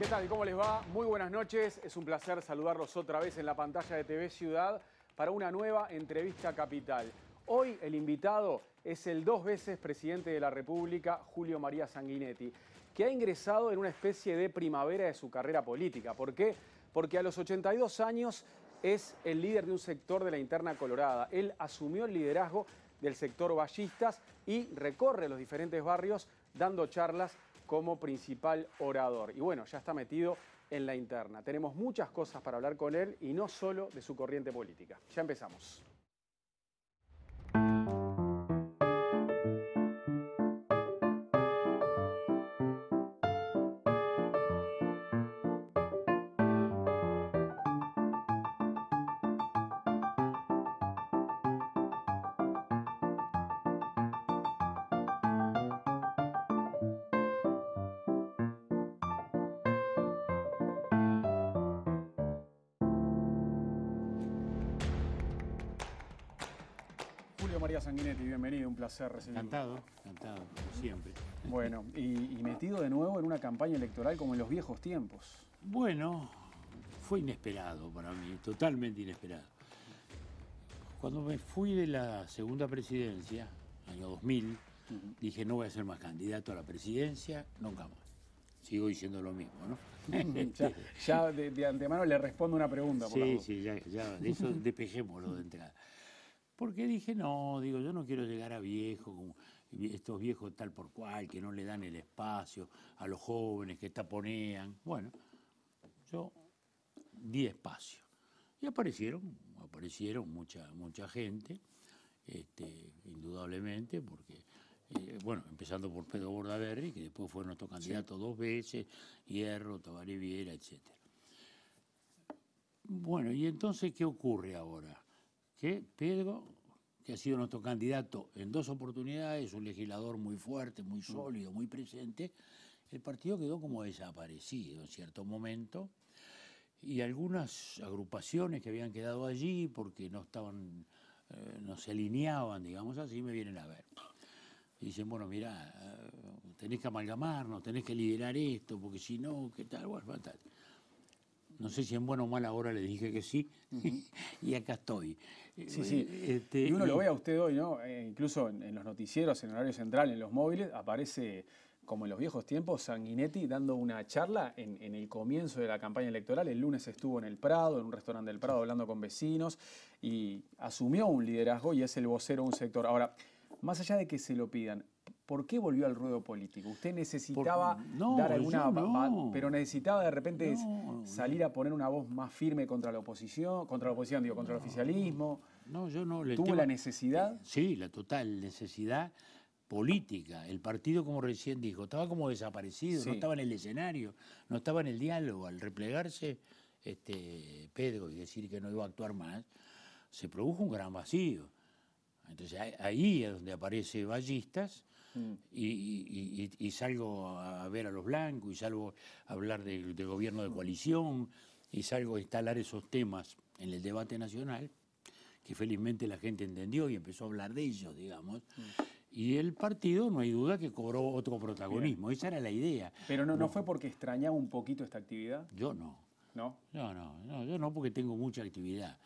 ¿Qué tal? ¿Cómo les va? Muy buenas noches. Es un placer saludarlos otra vez en la pantalla de TV Ciudad para una nueva entrevista capital. Hoy el invitado es el dos veces presidente de la República, Julio María Sanguinetti, que ha ingresado en una especie de primavera de su carrera política. ¿Por qué? Porque a los 82 años es el líder de un sector de la interna colorada. Él asumió el liderazgo del sector ballistas y recorre los diferentes barrios dando charlas como principal orador. Y bueno, ya está metido en la interna. Tenemos muchas cosas para hablar con él y no solo de su corriente política. Ya empezamos. Cantado, cantado, como siempre. Bueno, y, metido de nuevo en una campaña electoral como en los viejos tiempos. Bueno, fue inesperado para mí, totalmente inesperado. Cuando me fui de la segunda presidencia, año 2000, dije no voy a ser más candidato a la presidencia, nunca más sigo diciendo lo mismo, ¿no? ya, de, antemano le respondo una pregunta. Por sí, sí, ya, ya eso despejémoslo de entrada. Porque dije, no, digo, yo no quiero llegar a viejo, estos viejos tal por cual, que no le dan el espacio a los jóvenes, que taponean. Bueno, yo di espacio. Y aparecieron, aparecieron mucha, mucha gente, este, indudablemente, porque, eh, bueno, empezando por Pedro Bordaberry, que después fue nuestro candidato dos veces, Hierro, Tabaré Viera, etc. Bueno, y entonces, ¿qué ocurre ahora? Que Pedro ha sido nuestro candidato en dos oportunidades, un legislador muy fuerte, muy sólido, muy presente, el partido quedó como desaparecido en cierto momento y algunas agrupaciones que habían quedado allí porque no estaban, eh, no se alineaban, digamos así, me vienen a ver. dicen, bueno, mira, eh, tenés que amalgamarnos, tenés que liderar esto, porque si no, ¿qué tal? Bueno, fantástico. No sé si en buena o mala hora le dije que sí, y acá estoy. Sí, eh, sí. Este, y uno lo ve a usted hoy, ¿no? Eh, incluso en, los noticieros, en horario central, en los móviles, aparece, como en los viejos tiempos, Sanguinetti dando una charla en, en, el comienzo de la campaña electoral. El lunes estuvo en el Prado, en un restaurante del Prado, hablando con vecinos, y asumió un liderazgo y es el vocero de un sector. Ahora, más allá de que se lo pidan, ¿Por qué volvió al ruedo político? ¿Usted necesitaba dar alguna... Pero necesitaba de repente salir a poner una voz más firme contra la oposición, contra la oposición, digo, contra el oficialismo. No, yo no. ¿Tuvo la necesidad? Eh, sí, la total necesidad política. El partido, como recién dijo, estaba como desaparecido, no estaba en el escenario, no estaba en el diálogo. Al replegarse este, Pedro y decir que no iba a actuar más, se produjo un gran vacío. Entonces ahí es donde aparece Ballistas Mm. y, salgo a ver a los blancos, y salgo a hablar del gobierno de mm. coalición, y salgo a instalar esos temas en el debate nacional, que felizmente la gente entendió y empezó a hablar de ellos, digamos. Mm. Y el partido, no hay duda, que cobró otro protagonismo. Esa era la idea. Pero no, no, fue porque extrañaba un poquito esta actividad. Yo ¿No? No, no, no yo no porque tengo mucha actividad.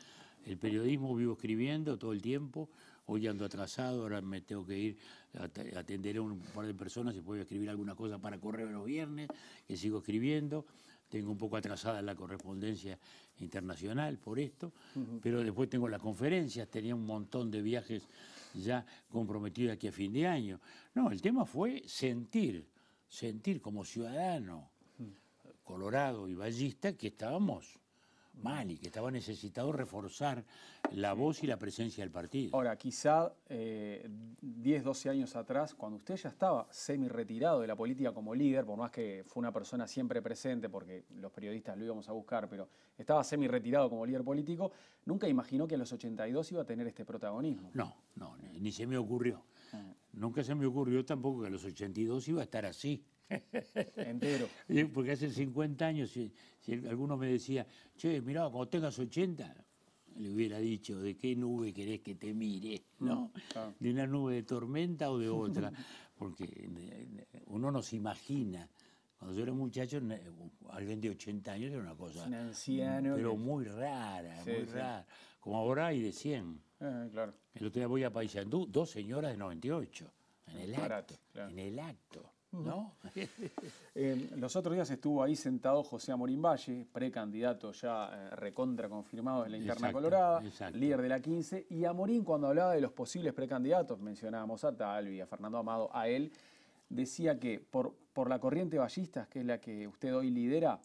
El periodismo vivo escribiendo todo el tiempo, hoy ando atrasado, ahora me tengo que ir a atender a un par de personas y puedo escribir alguna cosa para correo los viernes, que sigo escribiendo. Tengo un poco atrasada la correspondencia internacional por esto, pero después tengo las conferencias, tenía un montón de viajes ya comprometidos aquí a fin de año. No, el tema fue sentir, sentir como ciudadano colorado y ballista que estábamos Mali, que estaba necesitado reforzar la voz y la presencia del partido. Ahora, quizá 10, eh, 12 años atrás, cuando usted ya estaba semi-retirado de la política como líder, por más que fue una persona siempre presente, porque los periodistas lo íbamos a buscar, pero estaba semi-retirado como líder político, nunca imaginó que en los 82 iba a tener este protagonismo. No, no, ni, se me ocurrió. Ah. Nunca se me ocurrió tampoco que en los 82 iba a estar así. Entero. Porque hace 50 años, si, alguno me decía, che, mirá, cuando tengas 80, le hubiera dicho, ¿de qué nube querés que te mire? Mm, ¿No? ¿De una nube de tormenta o de otra? Porque eh, uno nos imagina. Cuando yo era muchacho, alguien de 80 años era una cosa. Pero muy rara, muy rara. Como ahora hay de 100. Ah, claro. El otro día voy a Paysandú, dos señoras de 98. En el acto. En el acto. ¿no? Eh, los otros días estuvo ahí sentado José Amorín Valle, precandidato ya eh, recontra confirmado en la interna colorada, líder de la 15, y Amorín cuando hablaba de los posibles precandidatos, mencionábamos a Talvi, a Fernando Amado, a él, decía que por, la corriente vallista que es la que usted hoy lidera,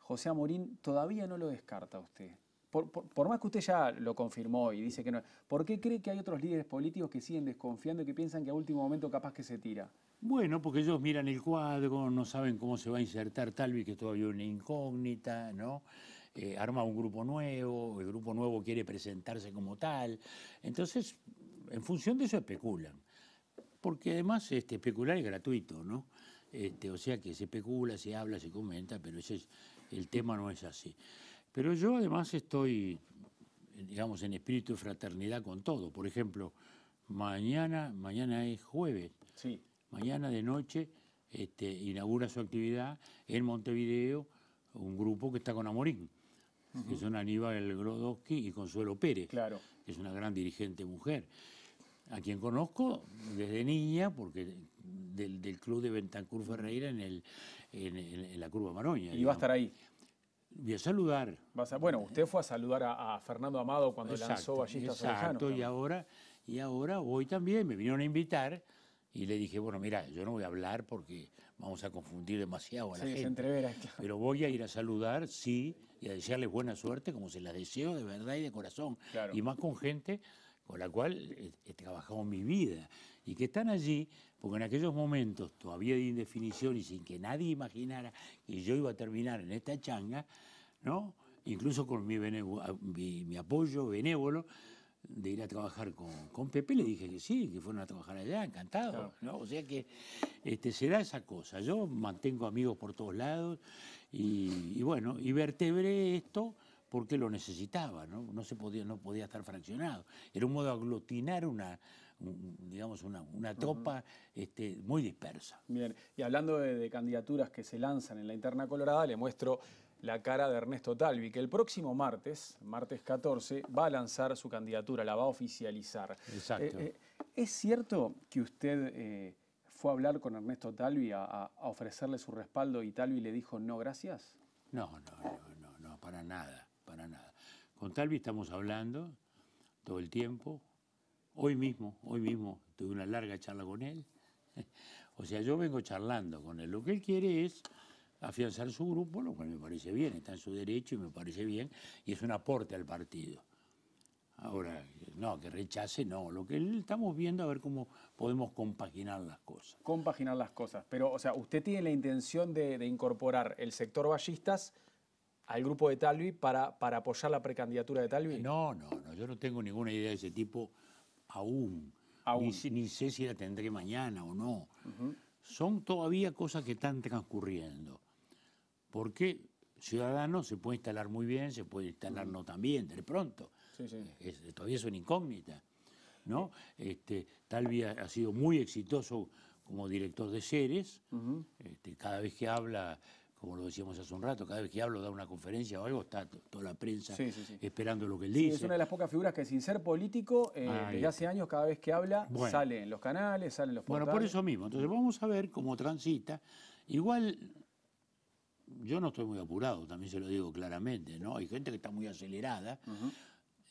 José Amorín todavía no lo descarta usted. por, más que usted ya lo confirmó y dice que no, ¿por qué cree que hay otros líderes políticos que siguen desconfiando y que piensan que a último momento capaz que se tira? Bueno, porque ellos miran el cuadro, no saben cómo se va a insertar tal vez que es todavía una incógnita, ¿no? Eh, arma un grupo nuevo, el grupo nuevo quiere presentarse como tal. Entonces, en función de eso especulan. Porque además este, especular es gratuito, ¿no? Este, o sea que se especula, se habla, se comenta, pero ese el tema no es así. Pero yo además estoy, digamos, en espíritu de fraternidad con todo. Por ejemplo, mañana, mañana es jueves. Sí Mañana de noche este, inaugura su actividad en Montevideo un grupo que está con Amorín, que son Aníbal Grodowski y Consuelo Pérez, que es una gran dirigente mujer, a quien conozco desde niña, porque del, club de Ventancur Ferreira en, el, en, la Curva Maroña. Y va a estar ahí. Voy a saludar. bueno, usted fue a saludar a, Fernando Amado cuando lanzó Ballista Exacto, y ahora, y ahora hoy también me vinieron a invitar y le dije, bueno, mira, yo no voy a hablar porque vamos a confundir demasiado a la sí, gente. Se Pero voy a ir a saludar, sí, y a desearles buena suerte, como se las deseo de verdad y de corazón. Y más con gente con la cual he, trabajado mi vida y que están allí, porque en aquellos momentos todavía de indefinición y sin que nadie imaginara que yo iba a terminar en esta changa, ¿no? incluso con mi, mi apoyo benévolo, de ir a trabajar con, Pepe, le dije que sí, que fueron a trabajar allá, encantado. ¿no? O sea que este, se da esa cosa. Yo mantengo amigos por todos lados y, bueno, y vertebré esto porque lo necesitaba, ¿no? No, se podía, no podía estar fraccionado. Era un modo de aglutinar una, digamos, una, tropa este, muy dispersa. Bien, y hablando de candidaturas que se lanzan en la interna colorada, le muestro la cara de Ernesto Talvi, que el próximo martes, martes 14, va a lanzar su candidatura, la va a oficializar. Exacto. Eh, eh, ¿Es cierto que usted eh, fue a hablar con Ernesto Talvi a, ofrecerle su respaldo y Talvi le dijo no gracias? No, no, no, no, no, para nada, para nada. Con Talvi estamos hablando todo el tiempo. Hoy mismo, hoy mismo tuve una larga charla con él. o sea, yo vengo charlando con él. Lo que él quiere es afianzar su grupo, lo cual me parece bien, está en su derecho y me parece bien, y es un aporte al partido. Ahora, no, que rechace, no. Lo que estamos viendo a ver cómo podemos compaginar las cosas. Compaginar las cosas. Pero, o sea, usted tiene la intención de, incorporar el sector ballistas al grupo de Talvi para, para apoyar la precandidatura de Talvi. No, no, no. Yo no tengo ninguna idea de ese tipo aún. aún. Ni, sé si la tendré mañana o no. Son todavía cosas que están transcurriendo porque ciudadano se puede instalar muy bien, se puede instalar no tan bien, de pronto. Eh, todavía es una incógnita. ¿no? Este, Talvi ha, sido muy exitoso como director de seres, este, cada vez que habla, como lo decíamos hace un rato, cada vez que hablo, da una conferencia o algo, está toda la prensa esperando lo que él dice. Es una de las pocas figuras que sin ser político, eh, desde hace años, cada vez que habla, sale en los canales, sale en los portales. Bueno, por eso mismo. Entonces vamos a ver cómo transita. Igual yo no estoy muy apurado, también se lo digo claramente, ¿no? Hay gente que está muy acelerada,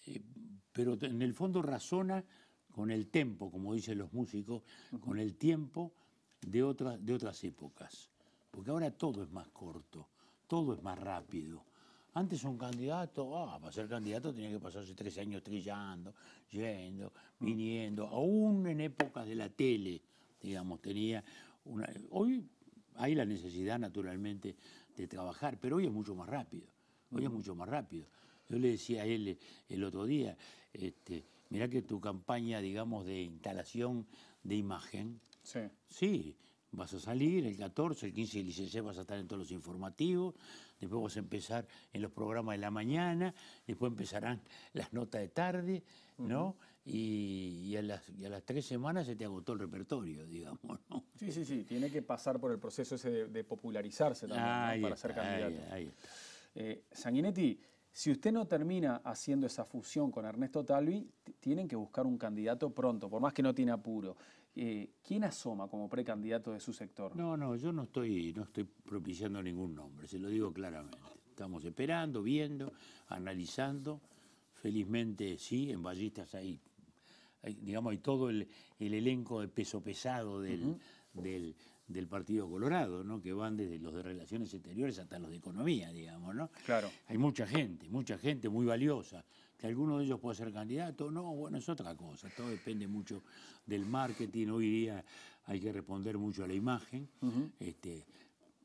eh, pero en el fondo razona con el tempo, como dicen los músicos, con el tiempo de, de otras épocas. Porque ahora todo es más corto, todo es más rápido. Antes un candidato, ah, para ser candidato tenía que pasarse tres años trillando, yendo, viniendo, aún en épocas de la tele, digamos, tenía una... Hoy hay la necesidad, naturalmente, de trabajar, pero hoy es mucho más rápido. Hoy es mucho más rápido. Yo le decía a él eh, el otro día, este, mirá que tu campaña, digamos, de instalación de imagen, sí. sí, vas a salir el 14, el 15 y el 16 vas a estar en todos los informativos, después vas a empezar en los programas de la mañana, después empezarán las notas de tarde, ¿no? y, a las, tres semanas se te agotó el repertorio, digamos. Sí, sí, sí, tiene que pasar por el proceso ese de, popularizarse también para ser candidato. Eh, Sanguinetti, si usted no termina haciendo esa fusión con Ernesto Talvi, tienen que buscar un candidato pronto, por más que no tiene apuro. Eh, ¿Quién asoma como precandidato de su sector? No, no, yo no estoy, no estoy propiciando ningún nombre, se lo digo claramente. Estamos esperando, viendo, analizando. Felizmente sí, en Ballistas ahí digamos, hay todo el, elenco de peso pesado del, del, Partido Colorado, ¿no? Que van desde los de Relaciones Exteriores hasta los de Economía, digamos, ¿no? Claro. Hay mucha gente, mucha gente muy valiosa. Que alguno de ellos pueda ser candidato, no, bueno, es otra cosa. Todo depende mucho del marketing. Hoy día hay que responder mucho a la imagen. este,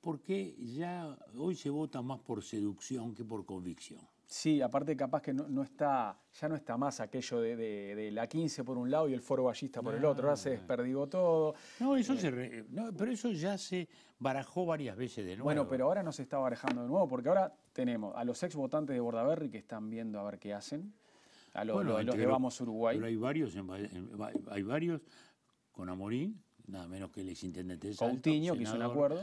porque ya hoy se vota más por seducción que por convicción. Sí, aparte capaz que no, está, ya no está más aquello de, la 15 por un lado y el foro ballista por el otro, ahora se desperdigó todo. No, eso eh, se pero eso ya se barajó varias veces de nuevo. Bueno, pero ahora no se está barajando de nuevo, porque ahora tenemos a los ex votantes de Bordaberry que están viendo a ver qué hacen, a los, de Vamos Uruguay. Pero hay varios, hay varios con Amorín, nada menos que el exintendente de Coutinho, que hizo un acuerdo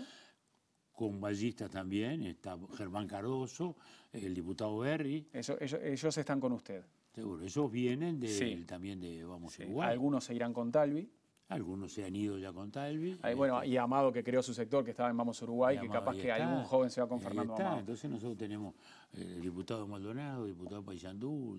con ballistas también, está Germán Cardoso, el diputado Berry. Eso, ellos, están con usted. Seguro, ellos vienen de, también de Vamos Uruguay. Algunos se irán con Talvi. Algunos se han ido ya con Talvi. bueno, este, y Amado que creó su sector, que estaba en Vamos Uruguay, que capaz que algún joven se va con Fernando está. Entonces nosotros tenemos el eh, diputado Maldonado, diputado Payandú,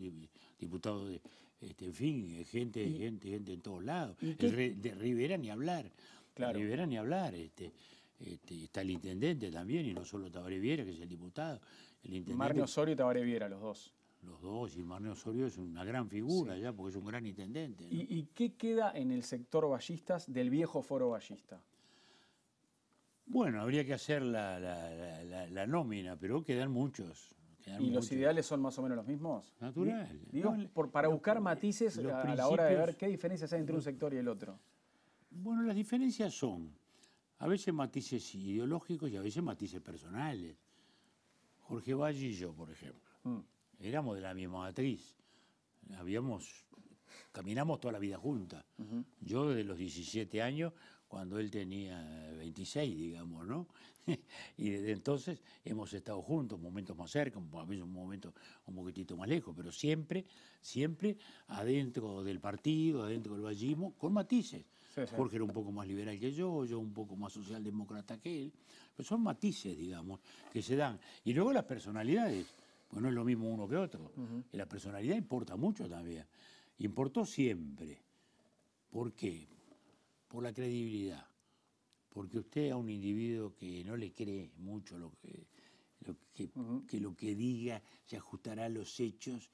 diputado de, este, en fin, eh, gente, gente, gente en todos lados. de Rivera ni hablar. Claro. Rivera ni hablar, este. Este, está el intendente también, y no solo Tabaré Viera, que es el diputado. El Marne Osorio y Tabaré Viera, los dos. Los dos, y Marne Osorio es una gran figura ya, porque es un gran intendente. ¿Y, qué queda en el sector ballistas del viejo foro ballista? Bueno, habría que hacer la, nómina, pero quedan muchos. ¿Y los ideales son más o menos los mismos? Natural. para buscar matices a la hora de ver qué diferencias hay entre un sector y el otro. Bueno, las diferencias son a veces matices ideológicos y a veces matices personales. Jorge Valle y yo, por ejemplo, mm. éramos de la misma matriz, habíamos, caminamos toda la vida juntas. Yo desde los 17 años, cuando él tenía 26, digamos, ¿no? y desde entonces hemos estado juntos, momentos más cerca, a veces un momento un poquitito más lejos, pero siempre, siempre adentro del partido, adentro del vallismo, con matices porque Jorge era un poco más liberal que yo, yo un poco más socialdemócrata que él. Pero son matices, digamos, que se dan. Y luego las personalidades, porque no es lo mismo uno que otro. y la personalidad importa mucho también. Importó siempre. ¿Por qué? Por la credibilidad. Porque usted a un individuo que no le cree mucho lo que, lo que, que lo que diga se ajustará a los hechos,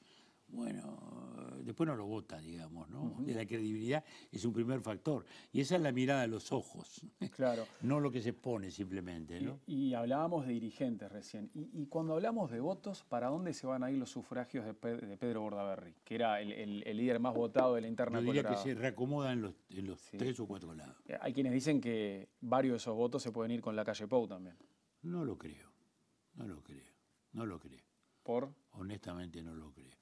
bueno, después no lo vota, digamos, ¿no? la credibilidad es un primer factor. Y esa es la mirada a los ojos. Claro. no lo que se pone simplemente, ¿no? Y, hablábamos de dirigentes recién. Y, cuando hablamos de votos, ¿para dónde se van a ir los sufragios de, Pedro, de Bordaberry? Que era el, líder más votado de la interna Yo diría que se reacomoda en los, tres o cuatro lados. Eh, hay quienes dicen que varios de esos votos se pueden ir con la calle Pou también. No lo creo. No lo creo. No lo creo. ¿Por? Honestamente no lo creo.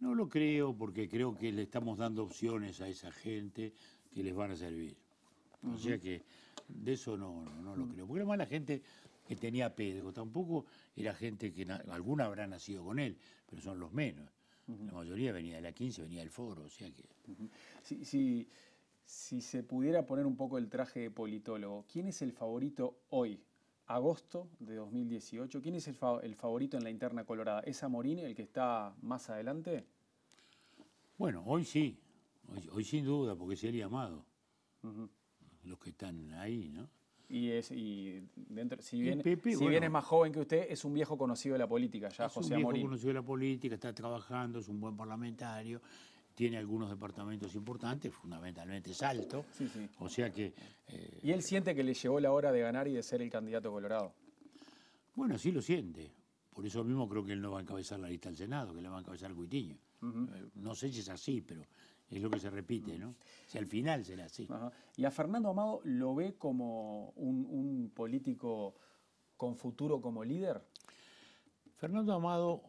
No lo creo porque creo que le estamos dando opciones a esa gente que les van a servir. O sea que de eso no, no, lo mm. creo. Porque además la gente que tenía Pedro tampoco era gente que alguna habrá nacido con él, pero son los menos. La mayoría venía de la 15, venía del foro, o sea que... Si, si, si se pudiera poner un poco el traje de politólogo, ¿quién es el favorito hoy agosto de 2018. ¿Quién es el, favorito en la interna colorada? ¿Es Amorín el que está más adelante? Bueno, hoy sí, hoy, sin duda, porque sería ha llamado. Los que están ahí, ¿no? Y, es, y dentro, si, bien, si es más joven que usted, es un viejo conocido de la política, ya José Amorín. Es un viejo conocido de la política, está trabajando, es un buen parlamentario, tiene algunos departamentos importantes, fundamentalmente Salto. O sea que. Eh, ¿Y él siente que le llegó la hora de ganar y de ser el candidato colorado? Bueno, sí lo siente. Por eso mismo creo que él no va a encabezar la lista del Senado, que le va a encabezar Cuitiño. Eh, no sé si es así, pero es lo que se repite, ¿no? Si al final será así. ¿Y a Fernando Amado lo ve como un político con futuro como líder? Fernando Amado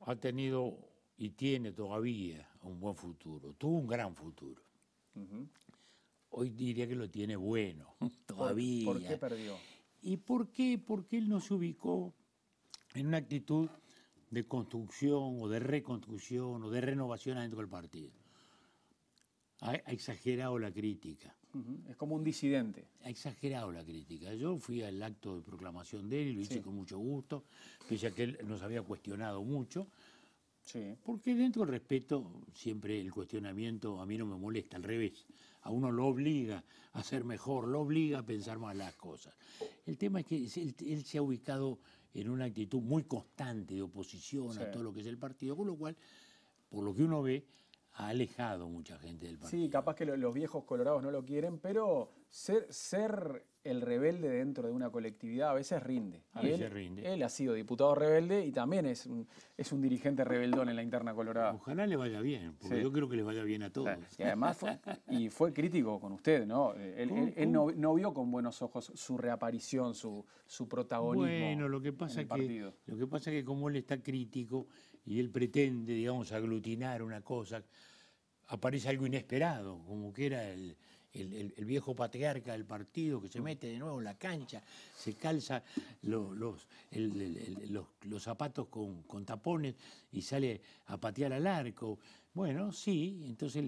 ha tenido y tiene todavía un buen futuro, tuvo un gran futuro. Hoy diría que lo tiene bueno, todavía. ¿Por, qué perdió? ¿Y por qué? Porque él no se ubicó en una actitud de construcción o de reconstrucción o de renovación dentro del partido. Ha, exagerado la crítica. Es como un disidente. Ha exagerado la crítica. Yo fui al acto de proclamación de él y lo hice con mucho gusto, pese a que él nos había cuestionado mucho porque dentro del respeto, siempre el cuestionamiento a mí no me molesta, al revés. A uno lo obliga a ser mejor, lo obliga a pensar más las cosas. El tema es que él, se ha ubicado en una actitud muy constante de oposición a todo lo que es el partido, con lo cual, por lo que uno ve, ha alejado mucha gente del partido. Sí, capaz que los viejos colorados no lo quieren, pero ser el rebelde dentro de una colectividad a veces rinde. A veces él, rinde. Él ha sido diputado rebelde y también es un, es un dirigente rebeldón en la interna colorada. Ojalá le vaya bien, porque yo creo que le vaya bien a todos. Y además fue, y fue crítico con usted, ¿no? Él, no, vio con buenos ojos su reaparición, su, su protagonismo. Bueno, lo que pasa lo que pasa es que como él está crítico y él pretende, digamos, aglutinar una cosa, aparece algo inesperado, como que era el el, viejo patriarca del partido que se mm. mete de nuevo en la cancha, se calza los, los, zapatos con, tapones y sale a patear al arco. Bueno, sí, entonces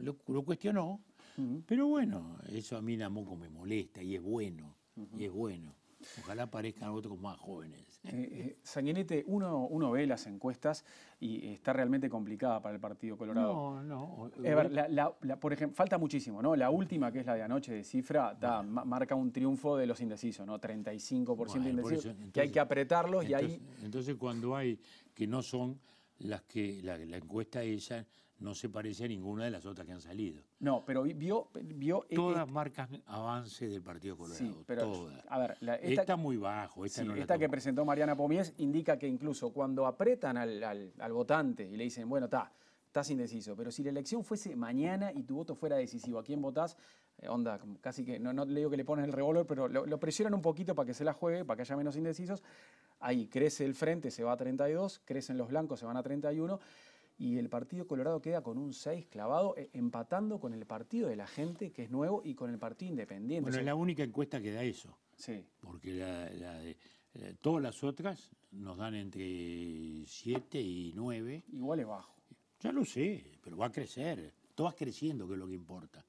lo, cuestionó, mm. pero bueno, eso a mí Namoco me molesta y es bueno, y es bueno. Ojalá aparezcan otros más jóvenes. Eh, eh Sanguinete, uno, ve las encuestas y está realmente complicada para el Partido Colorado. No, no. por ejemplo, falta muchísimo, ¿no? La última, que es la de anoche de cifra, marca un triunfo de los indecisos, ¿no? 35% de indecisos, que hay que apretarlos y ahí... Entonces, cuando hay que no son las que la, encuesta ella no se parece a ninguna de las otras que han salido. No, pero vio... vio e- todas marcan avance del Partido Colorado, sí, pero, todas. A esta, muy bajo, esta que presentó Mariana Pomies indica que incluso cuando apretan al, votante y le dicen, bueno, está, estás indeciso, pero si la elección fuese mañana y tu voto fuera decisivo, ¿a quién votás? Eh, onda, casi que, no, le digo que le ponen el revólver, pero lo, lo presionan un poquito para que se la juegue, para que haya menos indecisos. Ahí crece el frente, se va a 32, crecen los blancos, se van a 31 y el Partido Colorado queda con un 6 clavado, eh, empatando con el Partido de la Gente, que es nuevo, y con el Partido Independiente. Bueno, es la única encuesta que da eso. Sí. Porque eh, todas las otras nos dan entre 7 y 9. Igual es bajo. Ya lo sé, pero va a crecer. Todas creciendo, que es lo que importa.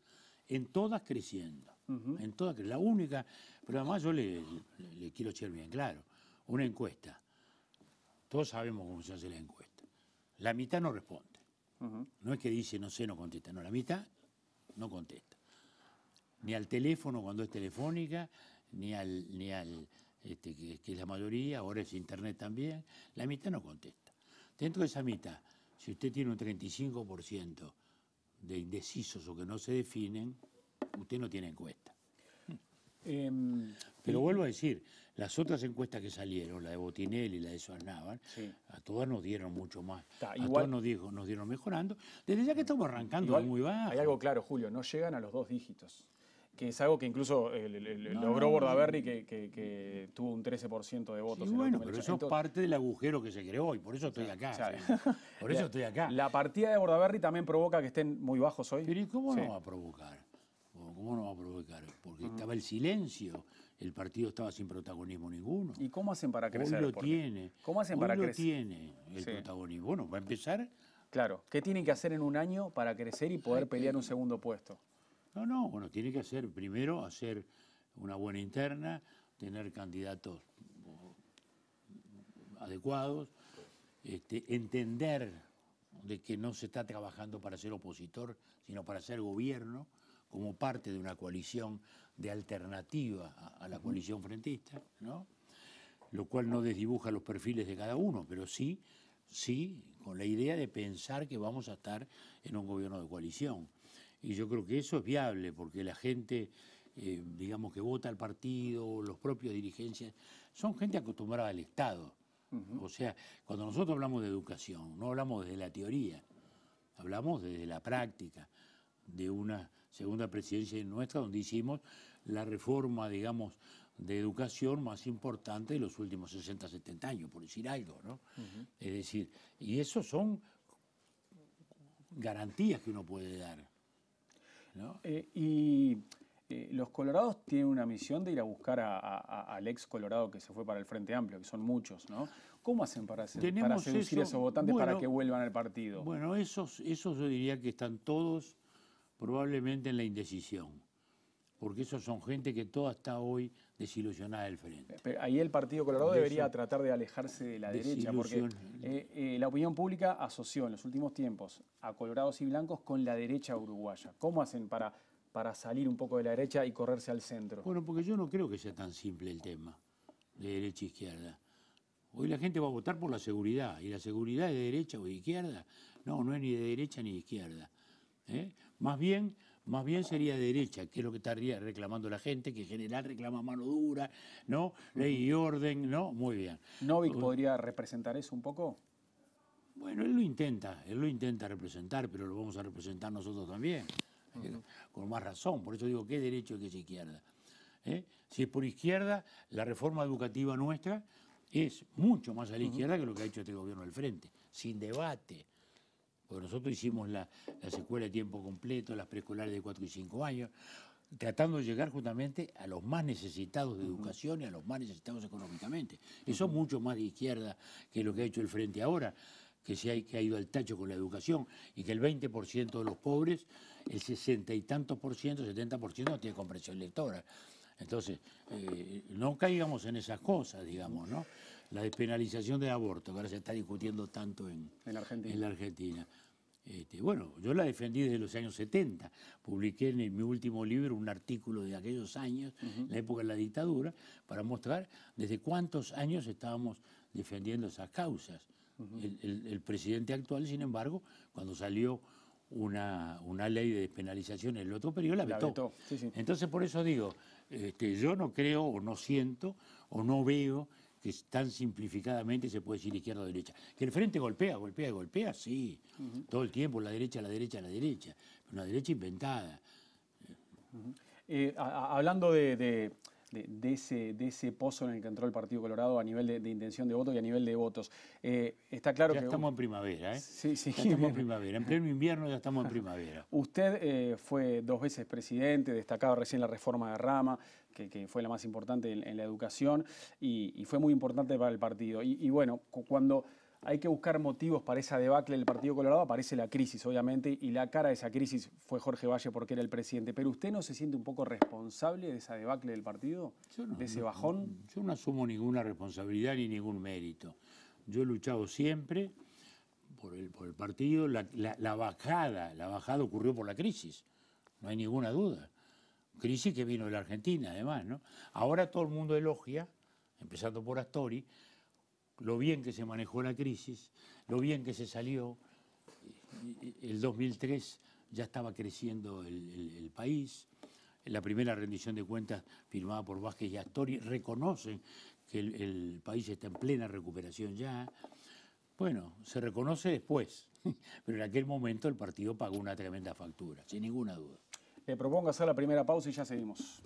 En todas creciendo. En todas, la única. Pero además yo le, le quiero echar bien claro. Una encuesta. Todos sabemos cómo se hace la encuesta la mitad no responde. No es que dice no sé, no contesta. No, la mitad no contesta. Ni al teléfono cuando es telefónica, ni al, ni al este, que, que, es la mayoría, ahora es internet también. La mitad no contesta. Dentro de esa mitad, si usted tiene un 35% de indecisos o que no se definen, usted no tiene encuesta. Em, pero vuelvo a decir, las otras encuestas que salieron, la de Botinelli y la de Suárez a todas nos dieron mucho más. a todas nos, dijo, nos dieron mejorando. Desde ya que estamos arrancando muy bajo. Hay algo claro, Julio, no llegan a los dos dígitos que es algo que incluso logró Bordaberry, que, tuvo un 13% de votos. bueno, pero eso es parte del agujero que se creó y por eso estoy acá. por eso estoy acá. La partida de Bordaberry también provoca que estén muy bajos hoy. Pero ¿y cómo no va a provocar? ¿cómo no va a provocar? Porque estaba el silencio, el partido estaba sin protagonismo ninguno. ¿Y cómo hacen para crecer? lo tiene. ¿Cómo hacen Hoy para lo tiene el protagonismo. Bueno, va a empezar. Claro, ¿qué tienen que hacer en un año para crecer y poder pelear un segundo puesto? No, no, bueno, tiene que hacer primero hacer una buena interna, tener candidatos adecuados, este, entender de que no se está trabajando para ser opositor, sino para ser gobierno, como parte de una coalición de alternativa a, la coalición frentista, ¿no? lo cual no desdibuja los perfiles de cada uno, pero sí, sí, con la idea de pensar que vamos a estar en un gobierno de coalición. Y yo creo que eso es viable, porque la gente, eh, digamos, que vota al partido, los propios dirigentes, son gente acostumbrada al Estado. O sea, cuando nosotros hablamos de educación, no hablamos desde la teoría, hablamos desde la práctica, de una segunda presidencia nuestra, donde hicimos la reforma, digamos, de educación más importante de los últimos 60, 70 años, por decir algo, ¿no? Es decir, y eso son garantías que uno puede dar. Eh, y eh, los colorados tienen una misión de ir a buscar al ex colorado que se fue para el Frente Amplio, que son muchos, ¿no? ¿Cómo hacen para, seducir a esos votantes para que vuelvan al partido? Bueno, esos, esos yo diría que están todos probablemente en la indecisión, porque esos son gente que toda está hoy desilusionada del frente. ahí el Partido Colorado debería tratar de alejarse de la derecha, porque eh, eh, la opinión pública asoció en los últimos tiempos a colorados y blancos con la derecha uruguaya. ¿Cómo hacen para, para salir un poco de la derecha y correrse al centro? Bueno, porque yo no creo que sea tan simple el tema de derecha e izquierda. Hoy la gente va a votar por la seguridad, y la seguridad es de derecha o de izquierda. No, no es ni de derecha ni de izquierda. ¿eh? Más bien, más bien sería derecha, que es lo que estaría reclamando la gente, que en general reclama mano dura, ¿no? Ley y orden, ¿no? Muy bien. ¿Novik podría representar eso un poco? Bueno, él lo intenta, él lo intenta representar, pero lo vamos a representar nosotros también, con más razón. Por eso digo, ¿qué derecho y qué es izquierda? ¿Eh? Si es por izquierda, la reforma educativa nuestra es mucho más a la izquierda que lo que ha hecho este gobierno del frente, sin debate. Porque nosotros hicimos la, las escuelas de tiempo completo, las preescolares de 4 y 5 años, tratando de llegar justamente a los más necesitados de educación y a los más necesitados económicamente. Eso mucho más de izquierda que lo que ha hecho el Frente ahora, que, se ha, que ha ido al tacho con la educación y que el 20% de los pobres, el 60 y tantos por ciento, 70 no tiene comprensión lectora. Entonces, eh, no caigamos en esas cosas, digamos, ¿no? la despenalización del aborto, que ahora se está discutiendo tanto en, en Argentina. la Argentina. Este, bueno, yo la defendí desde los años 70. Publiqué en, mi último libro un artículo de aquellos años, en la época de la dictadura, para mostrar desde cuántos años estábamos defendiendo esas causas. el, presidente actual, sin embargo, cuando salió una, una ley de despenalización en el otro periodo, la vetó. Entonces, por eso digo, este, yo no creo o no siento o no veo que tan simplificadamente se puede decir izquierda o derecha. Que el frente golpea, golpea y golpea, sí. Todo el tiempo, la derecha, la derecha, la derecha. una derecha inventada. Eh, hablando de de, ese, pozo en el que entró el Partido Colorado a nivel de, intención de voto y a nivel de votos. Eh, está claro ya que. estamos en primavera, ¿eh? Sí, sí. estamos en primavera. En pleno invierno ya estamos en primavera. Usted eh, fue dos veces presidente, destacaba recién la reforma de Rama, que, fue la más importante en, la educación y, fue muy importante para el partido. y bueno, cuando hay que buscar motivos para esa debacle del Partido Colorado. Aparece la crisis, obviamente, y la cara de esa crisis fue Jorge Valle porque era el presidente. Pero usted no se siente un poco responsable de esa debacle del partido, de ese bajón. yo no asumo ninguna responsabilidad ni ningún mérito. Yo he luchado siempre por el, partido. La, bajada, la bajada ocurrió por la crisis, no hay ninguna duda. Crisis que vino de la Argentina, además, ¿no? Ahora todo el mundo elogia, empezando por Astori, lo bien que se manejó la crisis, lo bien que se salió. El 2003 ya estaba creciendo el, país. La primera rendición de cuentas firmada por Vázquez y Astori reconocen que el, el país está en plena recuperación ya. Bueno, se reconoce después, pero en aquel momento el partido pagó una tremenda factura, sin ninguna duda. Le propongo hacer la primera pausa y ya seguimos.